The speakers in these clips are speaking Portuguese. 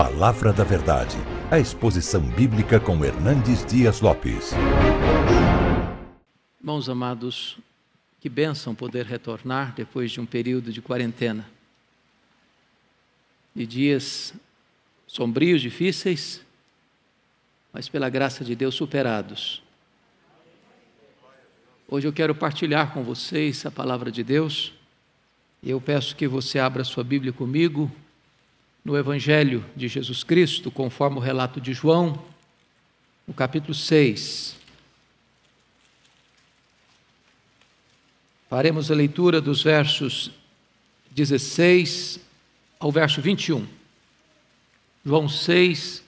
Palavra da Verdade, a exposição bíblica com Hernandes Dias Lopes. Mãos amados, que bênção poder retornar depois de um período de quarentena. De dias sombrios, difíceis, mas pela graça de Deus superados. Hoje eu quero partilhar com vocês a palavra de Deus. Eu peço que você abra sua Bíblia comigo no Evangelho de Jesus Cristo, conforme o relato de João, no capítulo 6. Faremos a leitura dos versos 16 ao verso 21. João 6,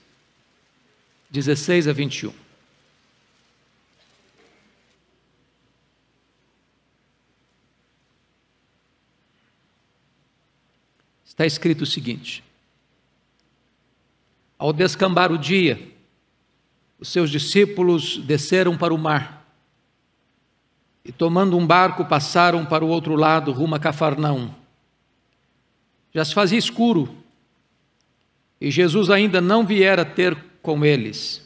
16 a 21. Está escrito o seguinte: ao descambar o dia, os seus discípulos desceram para o mar e, tomando um barco, passaram para o outro lado, rumo a Cafarnaum. Já se fazia escuro e Jesus ainda não viera ter com eles.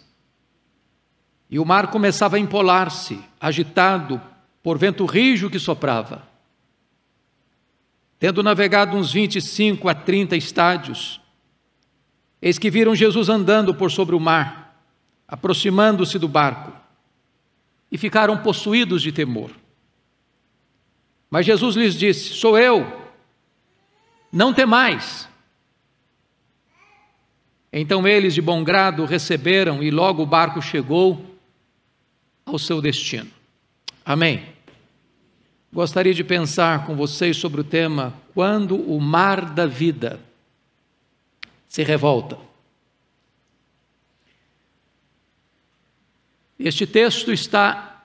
E o mar começava a empolar-se, agitado por vento rijo que soprava. Tendo navegado uns 25 a 30 estádios, Eis que viram Jesus andando por sobre o mar, aproximando-se do barco, e ficaram possuídos de temor. Mas Jesus lhes disse: Sou eu, não temais. Então eles de bom grado receberam e logo o barco chegou ao seu destino. Amém. Gostaria de pensar com vocês sobre o tema Quando o Mar da Vida se revolta. Este texto está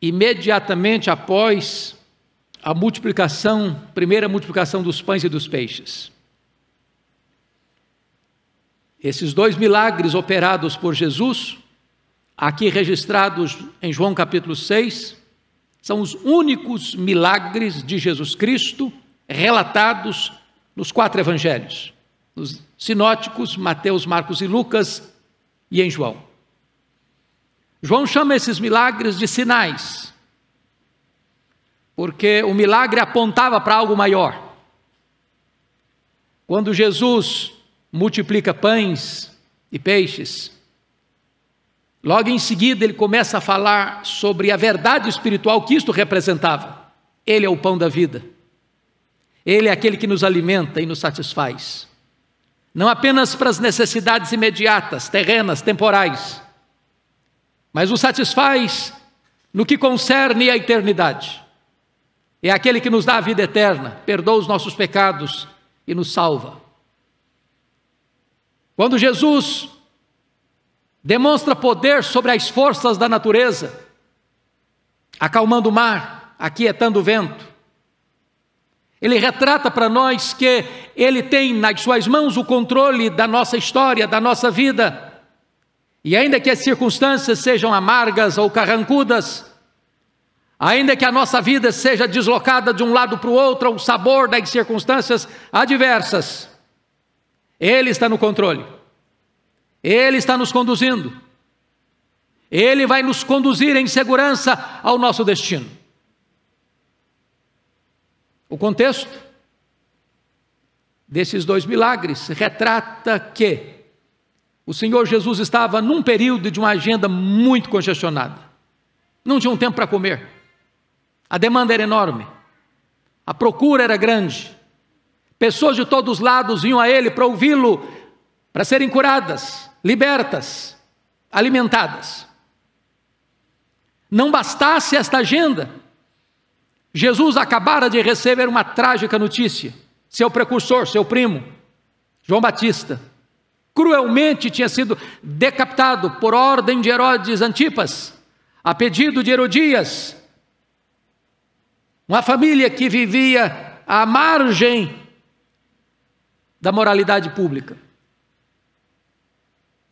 imediatamente após a multiplicação, primeira multiplicação dos pães e dos peixes. Esses dois milagres operados por Jesus, aqui registrados em João capítulo 6, são os únicos milagres de Jesus Cristo relatados nos quatro evangelhos nos sinóticos, Mateus, Marcos e Lucas, e em João. João chama esses milagres de sinais, porque o milagre apontava para algo maior. Quando Jesus multiplica pães e peixes, logo em seguida ele começa a falar sobre a verdade espiritual que isto representava. Ele é o pão da vida. Ele é aquele que nos alimenta e nos satisfaz não apenas para as necessidades imediatas, terrenas, temporais, mas o satisfaz no que concerne à eternidade. É aquele que nos dá a vida eterna, perdoa os nossos pecados e nos salva. Quando Jesus demonstra poder sobre as forças da natureza, acalmando o mar, aquietando o vento, ele retrata para nós que ele tem nas suas mãos o controle da nossa história, da nossa vida. E ainda que as circunstâncias sejam amargas ou carrancudas, ainda que a nossa vida seja deslocada de um lado para o outro, ao sabor das circunstâncias adversas, ele está no controle. Ele está nos conduzindo. Ele vai nos conduzir em segurança ao nosso destino. O contexto desses dois milagres retrata que o Senhor Jesus estava num período de uma agenda muito congestionada. Não tinha um tempo para comer. A demanda era enorme. A procura era grande. Pessoas de todos os lados vinham a ele para ouvi-lo, para serem curadas, libertas, alimentadas. Não bastasse esta agenda, Jesus acabara de receber uma trágica notícia. Seu precursor, seu primo, João Batista, cruelmente tinha sido decapitado por ordem de Herodes Antipas, a pedido de Herodias, uma família que vivia à margem da moralidade pública.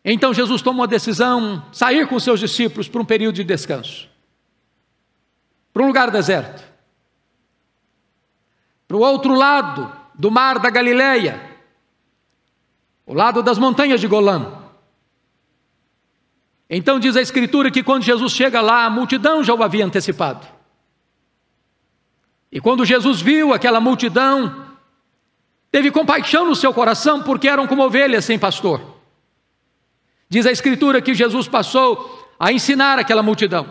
Então Jesus tomou a decisão, sair com seus discípulos para um período de descanso, para um lugar deserto para o outro lado do mar da Galileia, o lado das montanhas de Golã. Então diz a Escritura que quando Jesus chega lá, a multidão já o havia antecipado. E quando Jesus viu aquela multidão, teve compaixão no seu coração, porque eram como ovelhas sem pastor. Diz a Escritura que Jesus passou a ensinar aquela multidão,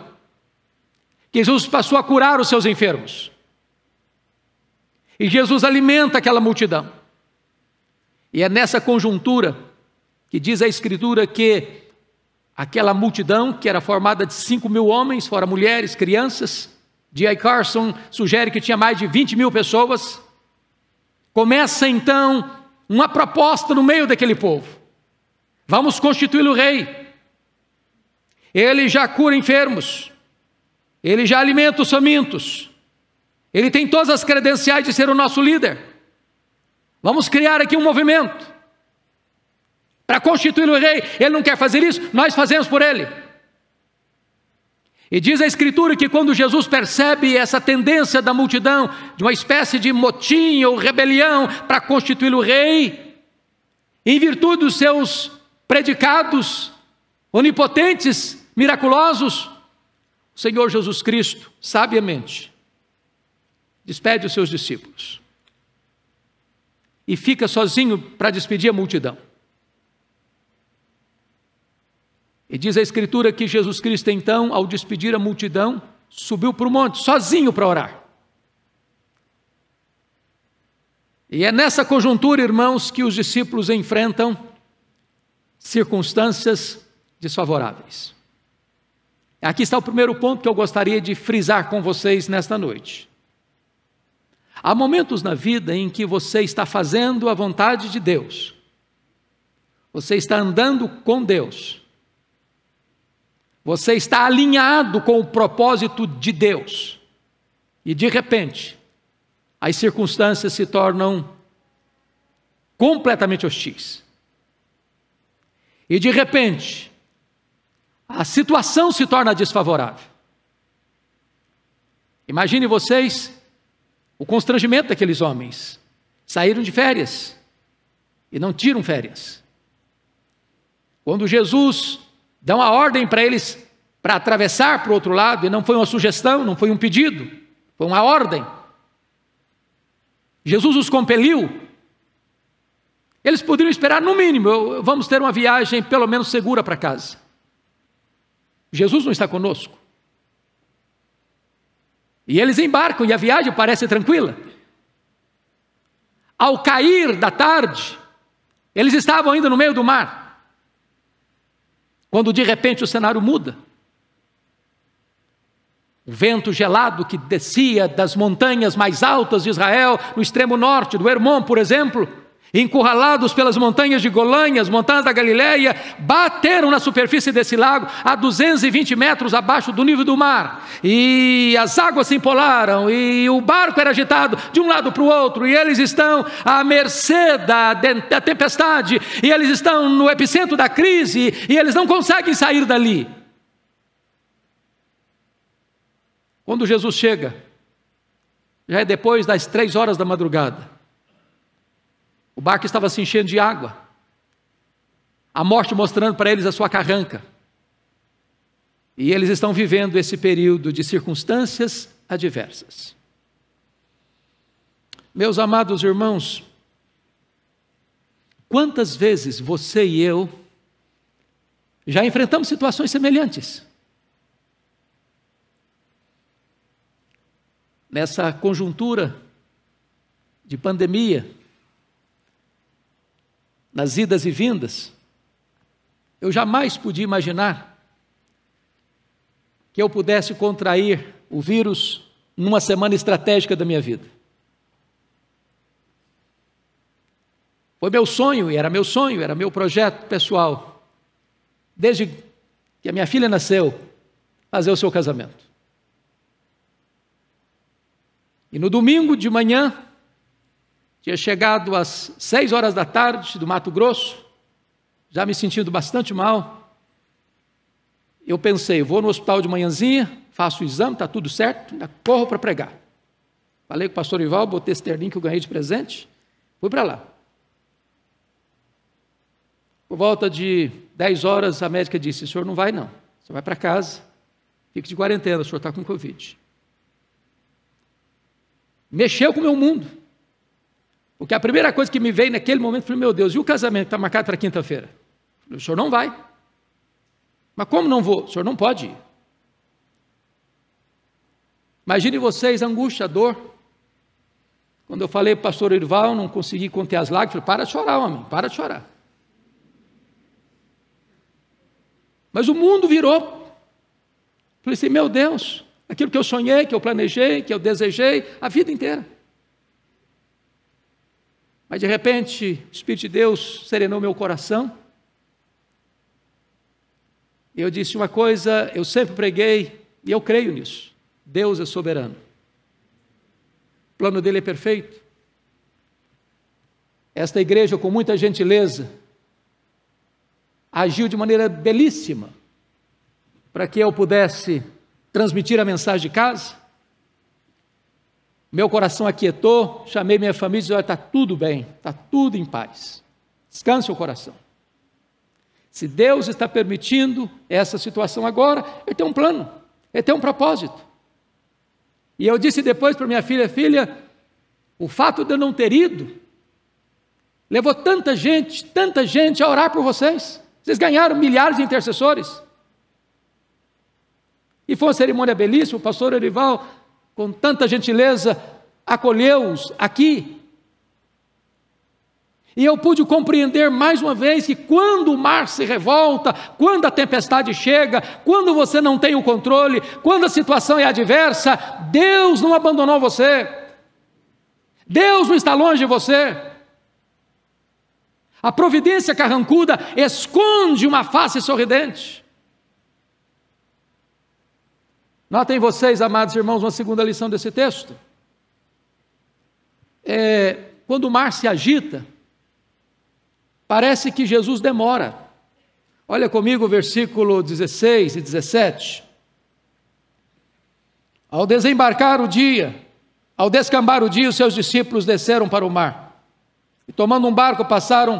que Jesus passou a curar os seus enfermos, e Jesus alimenta aquela multidão. E é nessa conjuntura que diz a Escritura que aquela multidão, que era formada de 5 mil homens, fora mulheres, crianças, D.I. Carson sugere que tinha mais de 20 mil pessoas, começa então uma proposta no meio daquele povo: vamos constituí-lo rei. Ele já cura enfermos, ele já alimenta os famintos, ele tem todas as credenciais de ser o nosso líder. Vamos criar aqui um movimento para constituir o rei. Ele não quer fazer isso, nós fazemos por ele. E diz a Escritura que quando Jesus percebe essa tendência da multidão, de uma espécie de motim ou rebelião para constituir o rei, em virtude dos seus predicados onipotentes, miraculosos, o Senhor Jesus Cristo, sabiamente, despede os seus discípulos e fica sozinho para despedir a multidão. E diz a Escritura que Jesus Cristo, então, ao despedir a multidão, subiu para o monte, sozinho para orar. E é nessa conjuntura, irmãos, que os discípulos enfrentam circunstâncias desfavoráveis. Aqui está o primeiro ponto que eu gostaria de frisar com vocês nesta noite. Há momentos na vida em que você está fazendo a vontade de Deus, você está andando com Deus, você está alinhado com o propósito de Deus, e de repente, as circunstâncias se tornam completamente hostis. E de repente, a situação se torna desfavorável. Imagine vocês o constrangimento daqueles homens. Saíram de férias e não tiram férias. Quando Jesus dá uma ordem para eles para atravessar para o outro lado, e não foi uma sugestão, não foi um pedido, foi uma ordem. Jesus os compeliu. Eles poderiam esperar, no mínimo, vamos ter uma viagem pelo menos segura para casa. Jesus não está conosco. E eles embarcam e a viagem parece tranquila. Ao cair da tarde, eles estavam ainda no meio do mar. Quando de repente o cenário muda. O vento gelado que descia das montanhas mais altas de Israel, no extremo norte do Hermon, por exemplo, encurralados pelas montanhas de Golã, as montanhas da Galileia, bateram na superfície desse lago a 220 metros abaixo do nível do mar, e as águas se empolaram, e o barco era agitado de um lado para o outro, e eles estão à mercê da, da tempestade, e eles estão no epicentro da crise, e eles não conseguem sair dali. Quando Jesus chega, já é depois das três horas da madrugada, o barco estava se enchendo de água. A morte mostrando para eles a sua carranca. E eles estão vivendo esse período de circunstâncias adversas. Meus amados irmãos, quantas vezes você e eu já enfrentamos situações semelhantes? Nessa conjuntura de pandemia, nas idas e vindas, eu jamais podia imaginar que eu pudesse contrair o vírus numa semana estratégica da minha vida. Foi meu sonho, e era meu sonho, era meu projeto pessoal, desde que a minha filha nasceu, fazer o seu casamento. E no domingo de manhã, tinha chegado às seis horas da tarde do Mato Grosso, já me sentindo bastante mal. Eu pensei, vou no hospital de manhãzinha, faço o exame, está tudo certo, ainda corro para pregar. Falei com o pastor Ival, botei esse terninho que eu ganhei de presente, fui para lá. Por volta de 10 horas, a médica disse: O senhor não vai, não. Você vai para casa, fique de quarentena, o senhor está com Covid. Mexeu com o meu mundo. Porque a primeira coisa que me veio naquele momento, foi: meu Deus, e o casamento está marcado para quinta-feira? O senhor não vai. Mas como não vou? O senhor não pode ir. Imagine vocês angústia, dor. Quando eu falei para o pastor Irval, não consegui conter as lágrimas, para de chorar, homem, para de chorar. Mas o mundo virou. Falei assim, meu Deus, aquilo que eu sonhei, que eu planejei, que eu desejei a vida inteira. Mas de repente, o Espírito de Deus serenou meu coração. Eu disse uma coisa, eu sempre preguei e eu creio nisso. Deus é soberano. O plano dele é perfeito. Esta igreja, com muita gentileza, agiu de maneira belíssima para que eu pudesse transmitir a mensagem de casa meu coração aquietou, chamei minha família e disse: Olha, está tudo bem, está tudo em paz. Descansa o coração. Se Deus está permitindo essa situação agora, Ele tem um plano, Ele tem um propósito. E eu disse depois para minha filha: Filha, o fato de eu não ter ido levou tanta gente, tanta gente a orar por vocês. Vocês ganharam milhares de intercessores. E foi uma cerimônia belíssima, o pastor Orival com tanta gentileza, acolheu-os aqui. E eu pude compreender mais uma vez que quando o mar se revolta, quando a tempestade chega, quando você não tem o controle, quando a situação é adversa, Deus não abandonou você. Deus não está longe de você. A providência carrancuda esconde uma face sorridente. Notem vocês, amados irmãos, uma segunda lição desse texto. É, quando o mar se agita, parece que Jesus demora. Olha comigo o versículo 16 e 17. Ao desembarcar o dia, ao descambar o dia, os seus discípulos desceram para o mar. E tomando um barco, passaram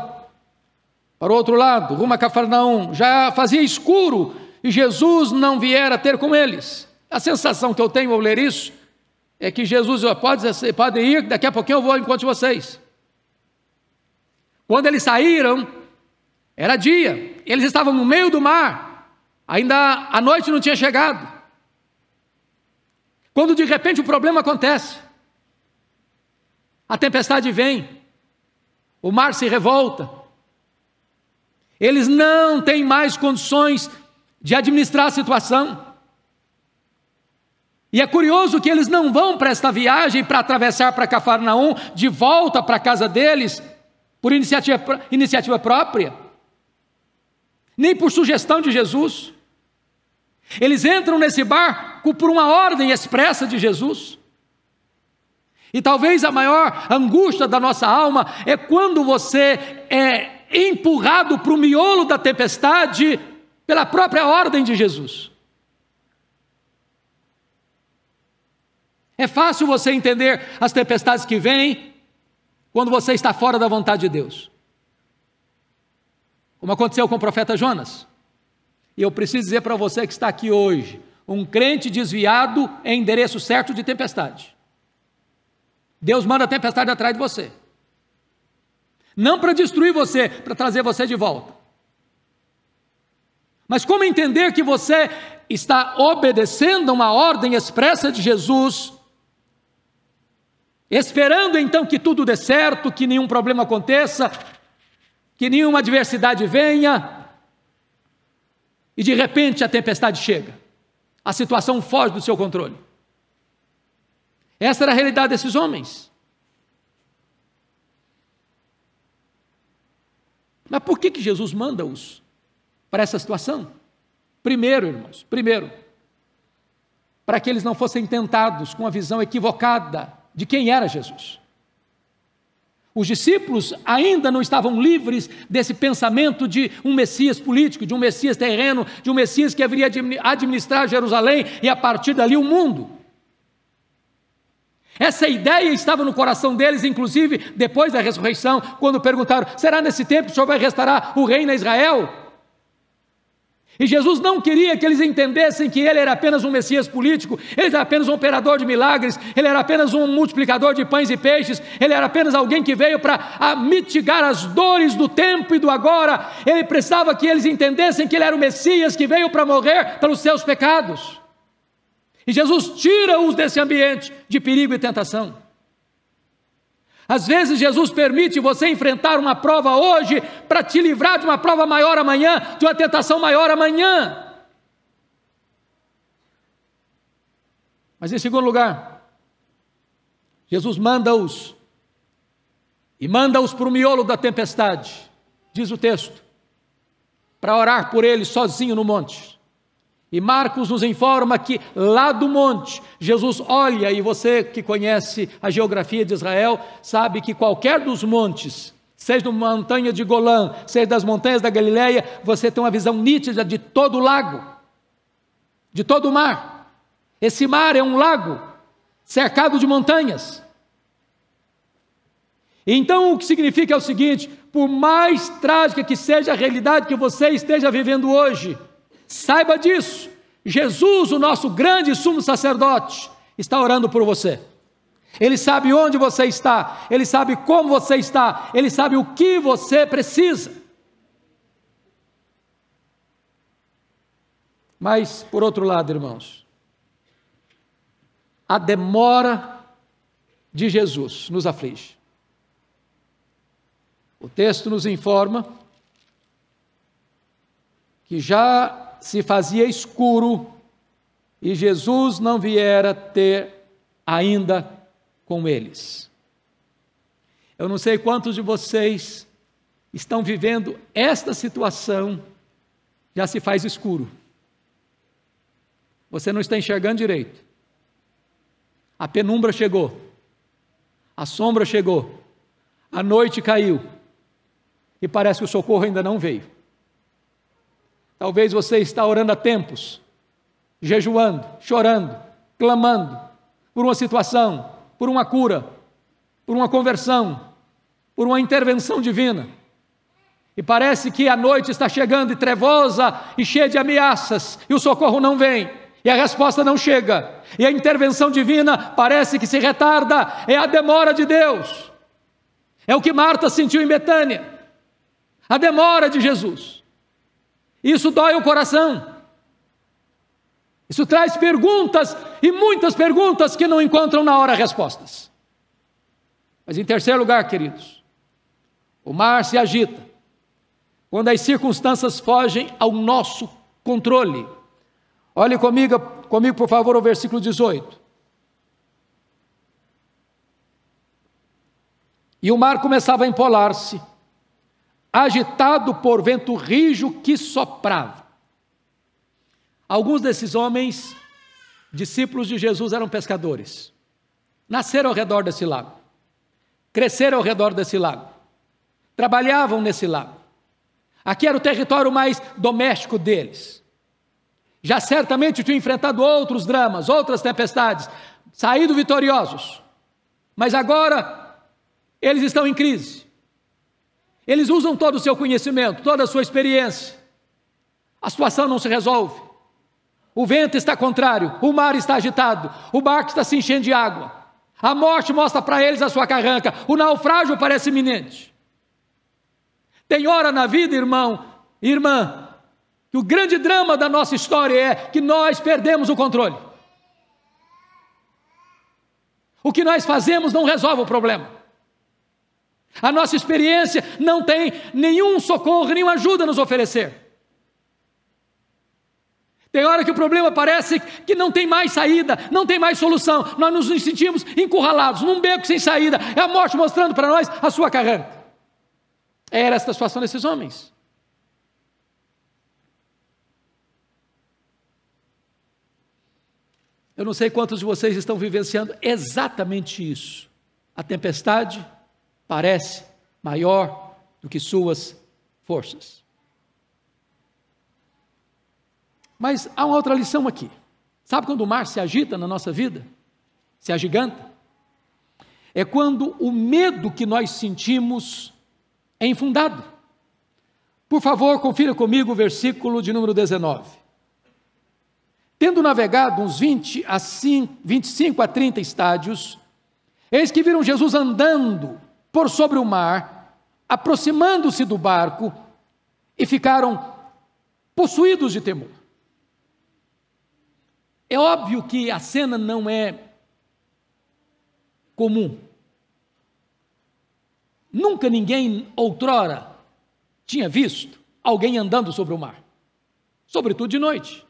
para o outro lado, rumo a Cafarnaum. Já fazia escuro e Jesus não viera ter com eles. A sensação que eu tenho ao ler isso é que Jesus pode, pode ir, daqui a pouquinho eu vou enquanto vocês. Quando eles saíram, era dia, eles estavam no meio do mar, ainda a noite não tinha chegado. Quando de repente o problema acontece, a tempestade vem, o mar se revolta, eles não têm mais condições de administrar a situação. E é curioso que eles não vão para esta viagem para atravessar para Cafarnaum, de volta para a casa deles, por iniciativa, iniciativa própria, nem por sugestão de Jesus. Eles entram nesse barco por uma ordem expressa de Jesus. E talvez a maior angústia da nossa alma é quando você é empurrado para o miolo da tempestade pela própria ordem de Jesus. É fácil você entender as tempestades que vêm quando você está fora da vontade de Deus. Como aconteceu com o profeta Jonas. E eu preciso dizer para você que está aqui hoje, um crente desviado é endereço certo de tempestade. Deus manda a tempestade atrás de você. Não para destruir você, para trazer você de volta. Mas como entender que você está obedecendo a uma ordem expressa de Jesus esperando então que tudo dê certo, que nenhum problema aconteça, que nenhuma adversidade venha, e de repente a tempestade chega, a situação foge do seu controle. Essa era a realidade desses homens. Mas por que, que Jesus manda-os para essa situação? Primeiro, irmãos, primeiro, para que eles não fossem tentados com a visão equivocada de quem era Jesus. Os discípulos ainda não estavam livres desse pensamento de um Messias político, de um Messias terreno, de um Messias que haveria administrar Jerusalém e a partir dali o mundo. Essa ideia estava no coração deles, inclusive depois da ressurreição, quando perguntaram: será nesse tempo que o Senhor vai restaurar o reino a Israel? E Jesus não queria que eles entendessem que ele era apenas um Messias político, ele era apenas um operador de milagres, ele era apenas um multiplicador de pães e peixes, ele era apenas alguém que veio para ah, mitigar as dores do tempo e do agora. Ele precisava que eles entendessem que ele era o Messias que veio para morrer pelos seus pecados. E Jesus tira-os desse ambiente de perigo e tentação. Às vezes Jesus permite você enfrentar uma prova hoje para te livrar de uma prova maior amanhã, de uma tentação maior amanhã. Mas em segundo lugar, Jesus manda-os e manda-os para o miolo da tempestade, diz o texto, para orar por ele sozinho no monte. E Marcos nos informa que lá do monte, Jesus olha, e você que conhece a geografia de Israel, sabe que qualquer dos montes, seja da montanha de Golã, seja das montanhas da Galileia, você tem uma visão nítida de todo o lago, de todo o mar. Esse mar é um lago cercado de montanhas. Então, o que significa é o seguinte: por mais trágica que seja a realidade que você esteja vivendo hoje, Saiba disso. Jesus, o nosso grande sumo sacerdote, está orando por você. Ele sabe onde você está, ele sabe como você está, ele sabe o que você precisa. Mas, por outro lado, irmãos, a demora de Jesus nos aflige. O texto nos informa que já se fazia escuro e Jesus não viera ter ainda com eles. Eu não sei quantos de vocês estão vivendo esta situação, já se faz escuro. Você não está enxergando direito. A penumbra chegou, a sombra chegou, a noite caiu, e parece que o socorro ainda não veio. Talvez você está orando há tempos, jejuando, chorando, clamando por uma situação, por uma cura, por uma conversão, por uma intervenção divina. E parece que a noite está chegando e trevosa e cheia de ameaças, e o socorro não vem, e a resposta não chega, e a intervenção divina parece que se retarda, é a demora de Deus. É o que Marta sentiu em Betânia, a demora de Jesus. Isso dói o coração. Isso traz perguntas e muitas perguntas que não encontram na hora respostas. Mas em terceiro lugar, queridos, o mar se agita quando as circunstâncias fogem ao nosso controle. Olhe comigo, comigo por favor, o versículo 18. E o mar começava a empolar-se agitado por vento rijo que soprava. Alguns desses homens, discípulos de Jesus, eram pescadores. Nasceram ao redor desse lago, cresceram ao redor desse lago, trabalhavam nesse lago. Aqui era o território mais doméstico deles. Já certamente tinham enfrentado outros dramas, outras tempestades, saído vitoriosos. Mas agora eles estão em crise. Eles usam todo o seu conhecimento, toda a sua experiência. A situação não se resolve. O vento está contrário, o mar está agitado, o barco está se enchendo de água. A morte mostra para eles a sua carranca, o naufrágio parece iminente. Tem hora na vida, irmão, irmã, que o grande drama da nossa história é que nós perdemos o controle. O que nós fazemos não resolve o problema. A nossa experiência não tem nenhum socorro, nenhuma ajuda a nos oferecer. Tem hora que o problema parece que não tem mais saída, não tem mais solução. Nós nos sentimos encurralados, num beco sem saída. É a morte mostrando para nós a sua carranca. Era esta a situação desses homens. Eu não sei quantos de vocês estão vivenciando exatamente isso. A tempestade parece maior do que suas forças. Mas há uma outra lição aqui. Sabe quando o mar se agita na nossa vida? Se agiganta? É quando o medo que nós sentimos é infundado. Por favor, confira comigo o versículo de número 19. Tendo navegado uns 20 a 5, 25 a 30 estádios, eis que viram Jesus andando por sobre o mar, aproximando-se do barco, e ficaram possuídos de temor. É óbvio que a cena não é comum. Nunca ninguém outrora tinha visto alguém andando sobre o mar, sobretudo de noite.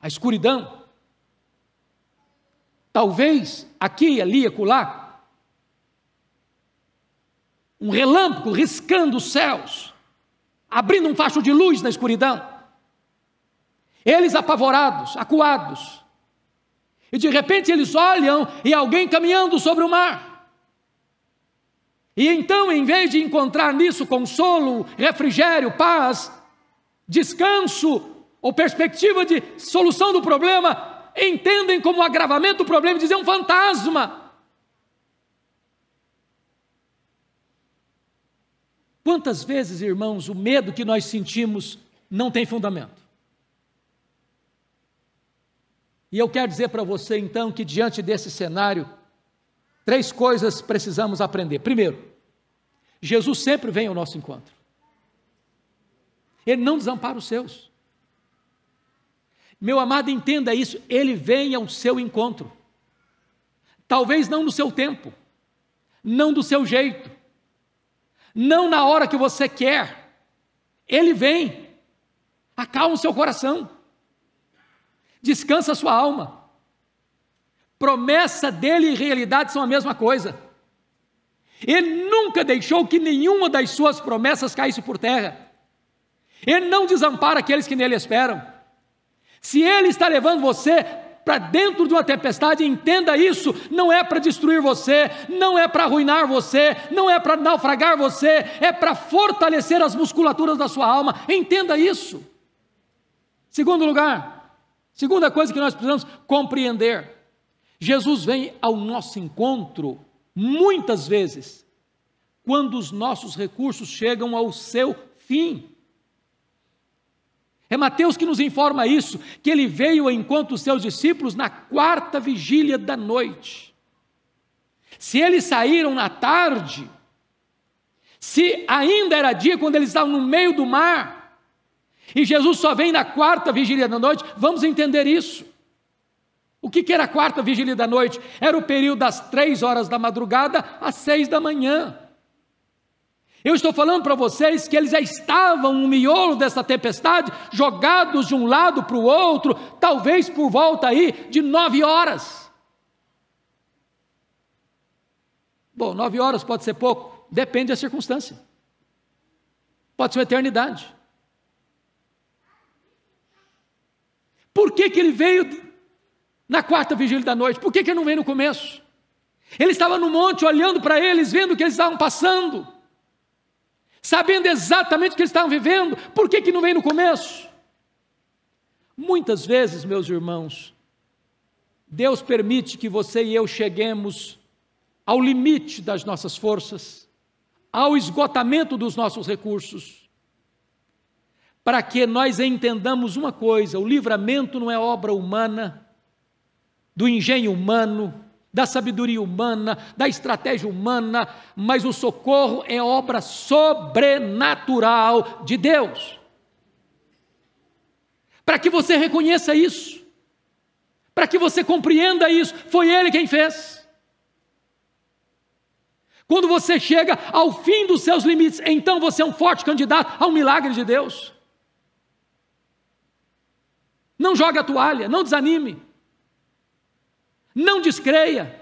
A escuridão. Talvez aqui, ali, acolá, um relâmpago riscando os céus, abrindo um facho de luz na escuridão. Eles apavorados, acuados. E de repente eles olham e alguém caminhando sobre o mar. E então, em vez de encontrar nisso consolo, refrigério, paz, descanso ou perspectiva de solução do problema, entendem como agravamento do problema e dizem: é um fantasma. Quantas vezes, irmãos, o medo que nós sentimos não tem fundamento? E eu quero dizer para você então que diante desse cenário, três coisas precisamos aprender. Primeiro, Jesus sempre vem ao nosso encontro. Ele não desampara os seus. Meu amado, entenda isso, ele vem ao seu encontro. Talvez não no seu tempo, não do seu jeito, não na hora que você quer, ele vem, acalma o seu coração, descansa a sua alma. Promessa dele e realidade são a mesma coisa. Ele nunca deixou que nenhuma das suas promessas caísse por terra. Ele não desampara aqueles que nele esperam. Se ele está levando você para dentro de uma tempestade, entenda isso: não é para destruir você, não é para arruinar você, não é para naufragar você, é para fortalecer as musculaturas da sua alma. Entenda isso. Segundo lugar, segunda coisa que nós precisamos compreender: Jesus vem ao nosso encontro muitas vezes quando os nossos recursos chegam ao seu fim. É Mateus que nos informa isso, que ele veio enquanto os seus discípulos na quarta vigília da noite. Se eles saíram na tarde, se ainda era dia quando eles estavam no meio do mar, e Jesus só vem na quarta vigília da noite, vamos entender isso. O que, que era a quarta vigília da noite? Era o período das três horas da madrugada às seis da manhã. Eu estou falando para vocês que eles já estavam no miolo dessa tempestade, jogados de um lado para o outro, talvez por volta aí de nove horas. Bom, nove horas pode ser pouco, depende da circunstância. Pode ser uma eternidade. Por que, que ele veio na quarta vigília da noite? Por que, que ele não veio no começo? Ele estava no monte olhando para eles, vendo o que eles estavam passando sabendo exatamente o que eles estavam vivendo, por que, que não veio no começo? Muitas vezes, meus irmãos, Deus permite que você e eu cheguemos ao limite das nossas forças, ao esgotamento dos nossos recursos, para que nós entendamos uma coisa: o livramento não é obra humana, do engenho humano, da sabedoria humana, da estratégia humana, mas o socorro é obra sobrenatural de Deus. Para que você reconheça isso, para que você compreenda isso, foi Ele quem fez. Quando você chega ao fim dos seus limites, então você é um forte candidato a um milagre de Deus. Não jogue a toalha, não desanime. Não descreia.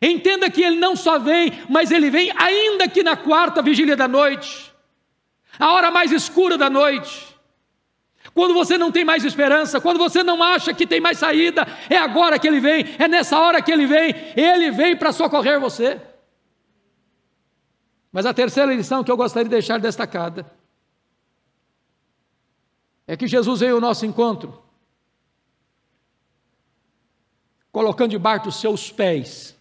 Entenda que ele não só vem, mas ele vem ainda que na quarta vigília da noite, a hora mais escura da noite. Quando você não tem mais esperança, quando você não acha que tem mais saída, é agora que ele vem, é nessa hora que ele vem, ele vem para socorrer você. Mas a terceira lição que eu gostaria de deixar destacada é que Jesus veio ao nosso encontro colocando debaixo dos seus pés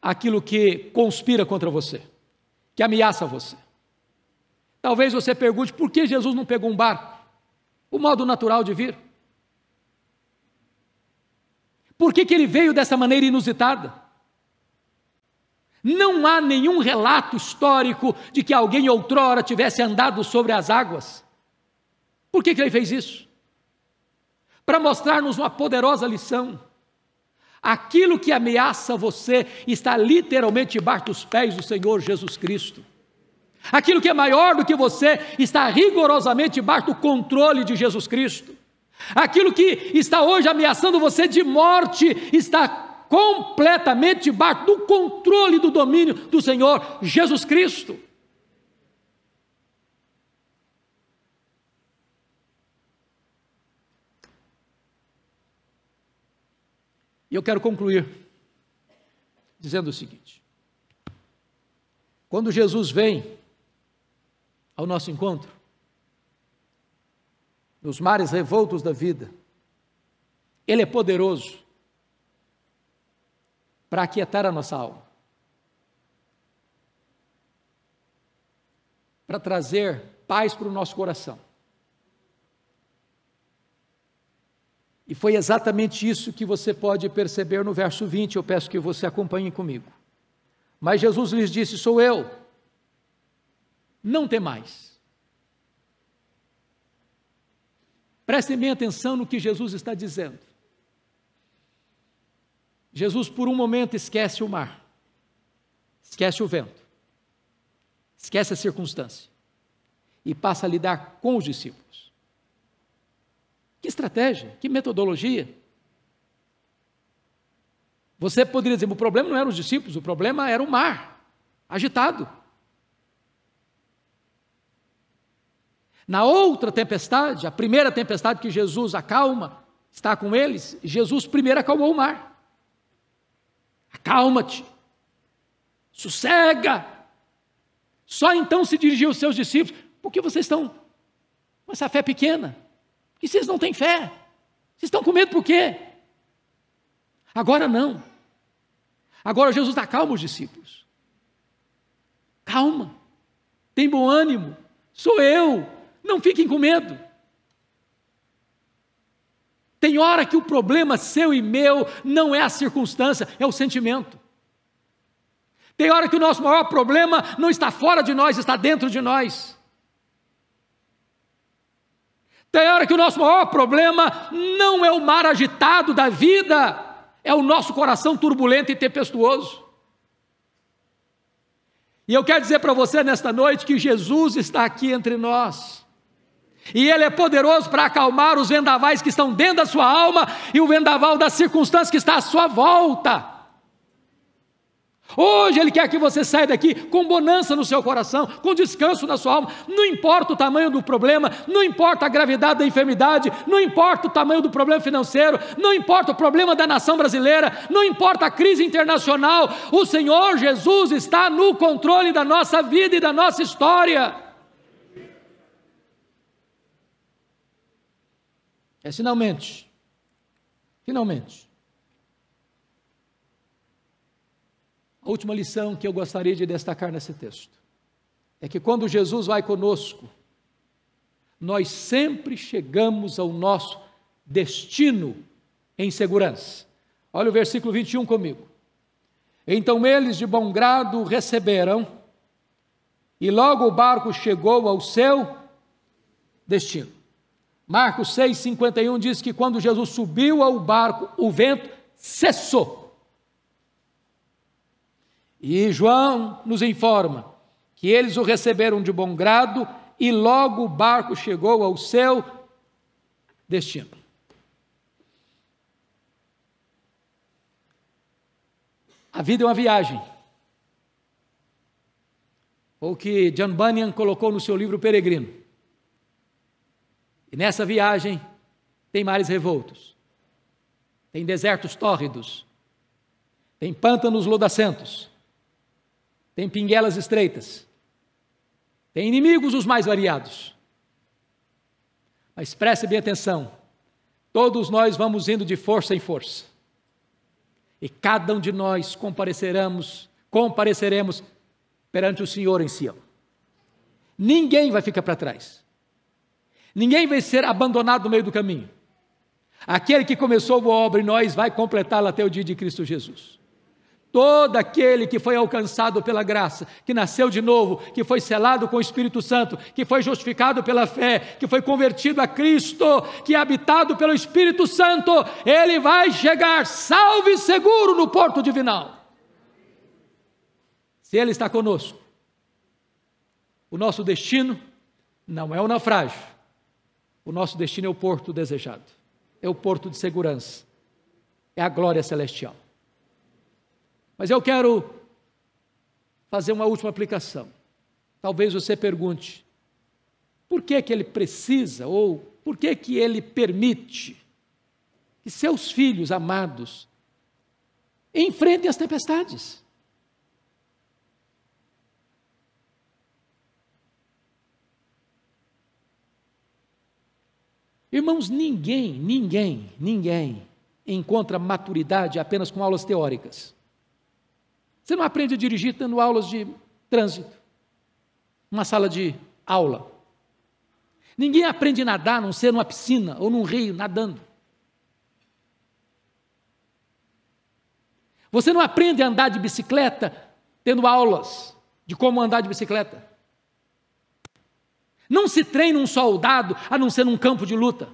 aquilo que conspira contra você, que ameaça você. Talvez você pergunte por que Jesus não pegou um barco, o modo natural de vir. Por que, que ele veio dessa maneira inusitada? Não há nenhum relato histórico de que alguém outrora tivesse andado sobre as águas. Por que, que ele fez isso? para mostrar-nos uma poderosa lição. Aquilo que ameaça você está literalmente debaixo dos pés do Senhor Jesus Cristo. Aquilo que é maior do que você está rigorosamente debaixo do controle de Jesus Cristo. Aquilo que está hoje ameaçando você de morte está completamente debaixo do controle do domínio do Senhor Jesus Cristo. E eu quero concluir dizendo o seguinte: quando Jesus vem ao nosso encontro, nos mares revoltos da vida, Ele é poderoso para aquietar a nossa alma, para trazer paz para o nosso coração. E foi exatamente isso que você pode perceber no verso 20. Eu peço que você acompanhe comigo. Mas Jesus lhes disse: Sou eu. Não tem mais. Prestem bem atenção no que Jesus está dizendo. Jesus, por um momento, esquece o mar, esquece o vento, esquece a circunstância e passa a lidar com os discípulos. Que estratégia? Que metodologia? Você poderia dizer, o problema não eram os discípulos, o problema era o mar agitado. Na outra tempestade, a primeira tempestade que Jesus acalma, está com eles, Jesus primeiro acalmou o mar. Acalma-te, sossega. Só então se dirigiu aos seus discípulos, porque vocês estão com essa fé pequena. E vocês não têm fé. Vocês estão com medo por quê? Agora não. Agora Jesus acalma os discípulos. Calma. Tem bom ânimo. Sou eu. Não fiquem com medo. Tem hora que o problema seu e meu não é a circunstância, é o sentimento. Tem hora que o nosso maior problema não está fora de nós, está dentro de nós. Tem hora que o nosso maior problema não é o mar agitado da vida, é o nosso coração turbulento e tempestuoso. E eu quero dizer para você nesta noite que Jesus está aqui entre nós. E Ele é poderoso para acalmar os vendavais que estão dentro da sua alma e o vendaval das circunstâncias que está à sua volta. Hoje Ele quer que você saia daqui com bonança no seu coração, com descanso na sua alma. Não importa o tamanho do problema, não importa a gravidade da enfermidade, não importa o tamanho do problema financeiro, não importa o problema da nação brasileira, não importa a crise internacional. O Senhor Jesus está no controle da nossa vida e da nossa história. É finalmente, finalmente, A última lição que eu gostaria de destacar nesse texto é que quando Jesus vai conosco, nós sempre chegamos ao nosso destino em segurança. Olha o versículo 21 comigo. Então eles de bom grado receberam, e logo o barco chegou ao seu destino. Marcos 6,51 diz que quando Jesus subiu ao barco, o vento cessou e João nos informa que eles o receberam de bom grado e logo o barco chegou ao seu destino. A vida é uma viagem. Ou que John Bunyan colocou no seu livro Peregrino. E nessa viagem tem mares revoltos, tem desertos tórridos, tem pântanos lodacentos tem pinguelas estreitas, tem inimigos os mais variados. Mas preste bem atenção: todos nós vamos indo de força em força, e cada um de nós compareceremos, compareceremos perante o Senhor em Sião. Ninguém vai ficar para trás, ninguém vai ser abandonado no meio do caminho. Aquele que começou a obra em nós vai completá-la até o dia de Cristo Jesus. Todo aquele que foi alcançado pela graça, que nasceu de novo, que foi selado com o Espírito Santo, que foi justificado pela fé, que foi convertido a Cristo, que é habitado pelo Espírito Santo, ele vai chegar salvo e seguro no porto divinal. Se ele está conosco, o nosso destino não é o naufrágio, o nosso destino é o porto desejado, é o porto de segurança, é a glória celestial. Mas eu quero fazer uma última aplicação. Talvez você pergunte: por que que ele precisa ou por que que ele permite que seus filhos amados enfrentem as tempestades? Irmãos, ninguém, ninguém, ninguém encontra maturidade apenas com aulas teóricas. Você não aprende a dirigir tendo aulas de trânsito, uma sala de aula. Ninguém aprende a nadar, a não ser numa piscina ou num rio nadando. Você não aprende a andar de bicicleta tendo aulas de como andar de bicicleta. Não se treina um soldado a não ser num campo de luta.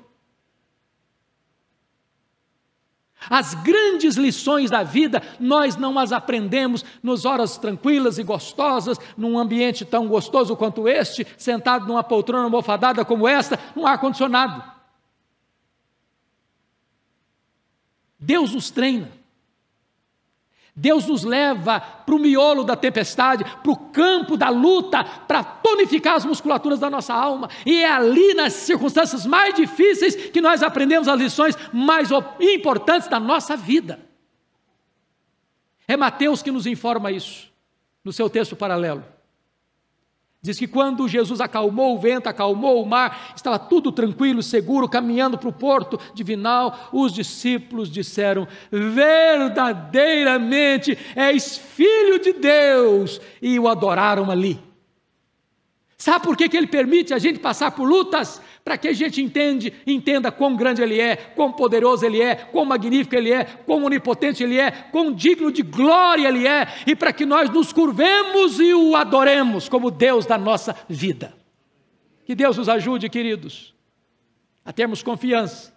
As grandes lições da vida nós não as aprendemos nas horas tranquilas e gostosas, num ambiente tão gostoso quanto este, sentado numa poltrona almofadada como esta, num ar-condicionado. Deus nos treina. Deus nos leva para o miolo da tempestade, para o campo da luta, para tonificar as musculaturas da nossa alma. E é ali, nas circunstâncias mais difíceis, que nós aprendemos as lições mais importantes da nossa vida. É Mateus que nos informa isso, no seu texto paralelo. Diz que quando Jesus acalmou o vento, acalmou o mar, estava tudo tranquilo, seguro, caminhando para o porto de Vinal, os discípulos disseram: Verdadeiramente és filho de Deus, e o adoraram ali. Sabe por que, que ele permite a gente passar por lutas? Para que a gente entende, entenda quão grande ele é, quão poderoso ele é, quão magnífico ele é, quão onipotente ele é, quão digno de glória ele é, e para que nós nos curvemos e o adoremos como Deus da nossa vida. Que Deus nos ajude, queridos, a termos confiança,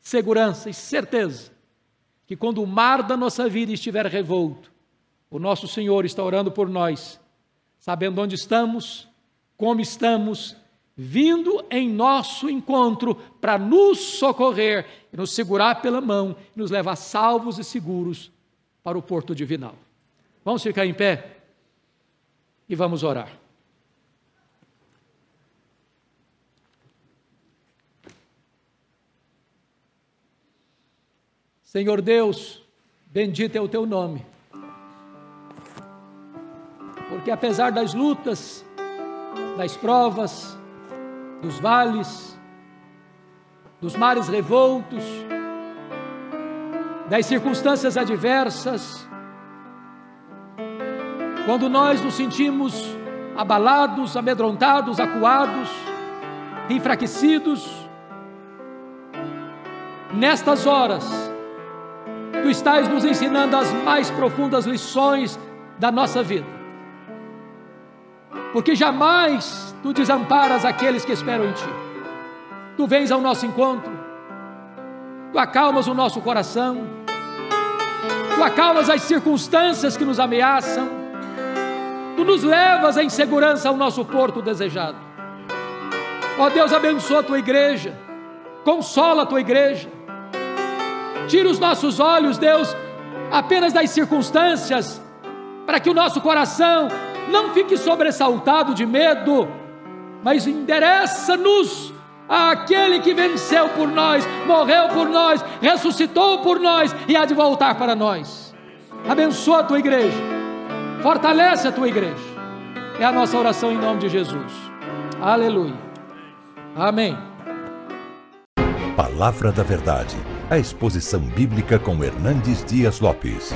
segurança e certeza que quando o mar da nossa vida estiver revolto, o nosso Senhor está orando por nós, sabendo onde estamos como estamos vindo em nosso encontro para nos socorrer e nos segurar pela mão e nos levar salvos e seguros para o porto divinal. Vamos ficar em pé e vamos orar. Senhor Deus, bendito é o teu nome. Porque apesar das lutas, das provas, dos vales, dos mares revoltos, das circunstâncias adversas, quando nós nos sentimos abalados, amedrontados, acuados, enfraquecidos, nestas horas, tu estás nos ensinando as mais profundas lições da nossa vida porque jamais tu desamparas aqueles que esperam em ti. Tu vens ao nosso encontro, tu acalmas o nosso coração, tu acalmas as circunstâncias que nos ameaçam, tu nos levas em segurança ao nosso porto desejado. Ó Deus, abençoa a tua igreja, consola a tua igreja, tira os nossos olhos, Deus, apenas das circunstâncias, para que o nosso coração não fique sobressaltado de medo, mas endereça-nos àquele que venceu por nós, morreu por nós, ressuscitou por nós e há de voltar para nós. Abençoa a tua igreja, fortalece a tua igreja. É a nossa oração em nome de Jesus. Aleluia. Amém. Palavra da Verdade, a exposição bíblica com Hernandes Dias Lopes.